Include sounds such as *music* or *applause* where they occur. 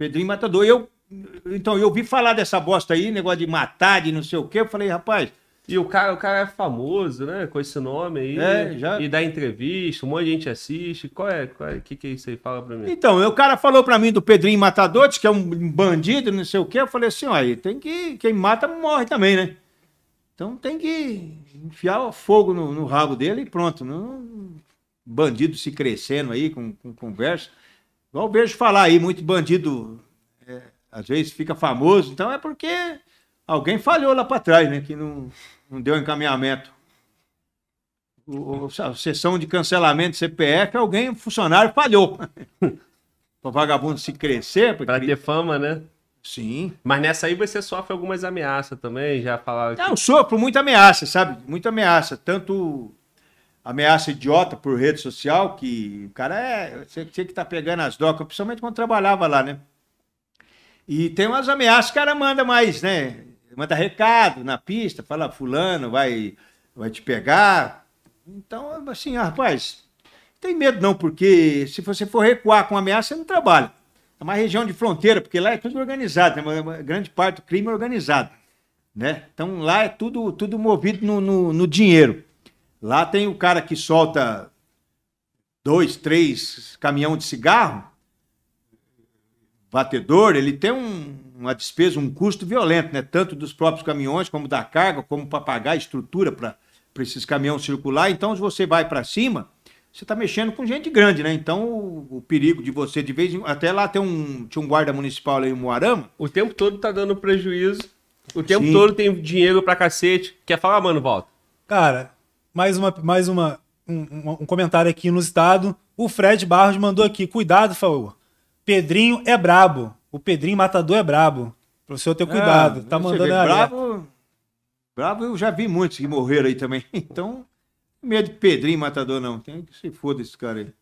Pedrinho Matador. Eu, então, eu ouvi falar dessa bosta aí, negócio de matar, de não sei o quê. Eu falei, rapaz. E o cara, o cara é famoso, né? Com esse nome aí. É, já... E dá entrevista, um monte de gente assiste. Qual é? O é, que, que é isso aí? Fala pra mim. Então, o cara falou pra mim do Pedrinho Matador, que é um bandido, não sei o quê. Eu falei assim, ó, aí tem que. Quem mata morre também, né? Então tem que enfiar fogo no, no rabo dele e pronto. Não, bandido se crescendo aí com, com conversa. Igual vejo falar aí, muito bandido é, às vezes fica famoso, então é porque alguém falhou lá para trás, né? Que não, não deu encaminhamento. O, a sessão de cancelamento de CPF, alguém, um funcionário, falhou. *laughs* para vagabundo se crescer. Para porque... ter fama, né? Sim. Mas nessa aí você sofre algumas ameaças também, já falaram. Que... Não, sofro muita ameaça, sabe? Muita ameaça. Tanto ameaça idiota por rede social, que o cara é. Você tinha que estar tá pegando as docas, principalmente quando trabalhava lá, né? E tem umas ameaças que o cara manda mais, né? Manda recado na pista, fala, fulano, vai, vai te pegar. Então, assim, rapaz, rapaz, tem medo não, porque se você for recuar com ameaça, você não trabalha. É uma região de fronteira, porque lá é tudo organizado, né? Uma grande parte do crime é organizado. Né? Então lá é tudo, tudo movido no, no, no dinheiro. Lá tem o cara que solta dois, três caminhão de cigarro, batedor, ele tem um, uma despesa, um custo violento, né? Tanto dos próprios caminhões, como da carga, como para pagar a estrutura para esses caminhões circular. Então, se você vai para cima, você está mexendo com gente grande, né? Então, o, o, perigo de você, de vez em até lá tem um, tinha um guarda municipal ali em Moarama. O tempo todo tá dando prejuízo. O tempo Sim. todo tem dinheiro pra cacete. Quer falar, mano, volta? Cara, mais uma, mais uma um, um comentário aqui no estado. O Fred Barros mandou aqui: cuidado, falou Pedrinho é brabo. O Pedrinho Matador é brabo. Pro senhor ter ah, cuidado. É, tá mandando vê, brabo, brabo, eu já vi muitos que morreram aí também. *laughs* Então, medo de Pedrinho Matador não. Tem que se foda esse cara aí.